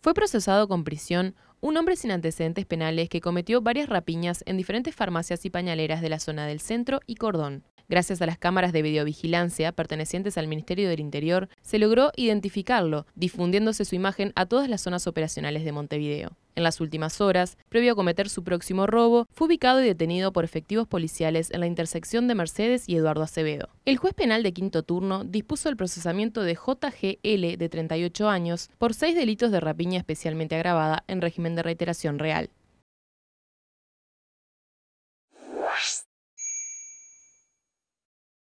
Fue procesado con prisión un hombre sin antecedentes penales que cometió varias rapiñas en diferentes farmacias y pañaleras de la zona del centro y Cordón. Gracias a las cámaras de videovigilancia pertenecientes al Ministerio del Interior, se logró identificarlo, difundiéndose su imagen a todas las zonas operacionales de Montevideo. En las últimas horas, previo a cometer su próximo robo, fue ubicado y detenido por efectivos policiales en la intersección de Mercedes y Eduardo Acevedo. El juez penal de quinto turno dispuso el procesamiento de JGL de 38 años por seis delitos de rapiña especialmente agravada en régimen de reiteración real.